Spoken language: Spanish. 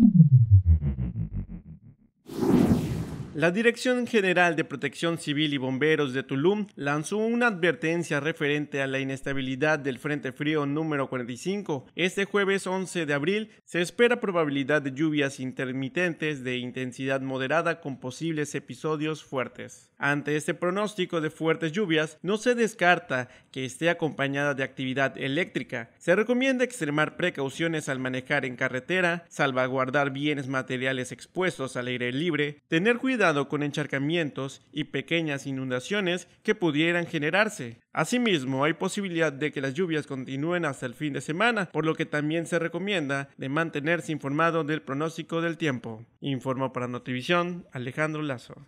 Mm-hmm. La Dirección General de Protección Civil y Bomberos de Tulum lanzó una advertencia referente a la inestabilidad del Frente Frío número 45. Este jueves 11 de abril se espera probabilidad de lluvias intermitentes de intensidad moderada con posibles episodios fuertes. Ante este pronóstico de fuertes lluvias, no se descarta que esté acompañada de actividad eléctrica. Se recomienda extremar precauciones al manejar en carretera, salvaguardar bienes materiales expuestos al aire libre, tener cuidado con encharcamientos y pequeñas inundaciones que pudieran generarse. Asimismo, hay posibilidad de que las lluvias continúen hasta el fin de semana, por lo que también se recomienda de mantenerse informado del pronóstico del tiempo. Informó para Notivisión, Alejandro Lazo.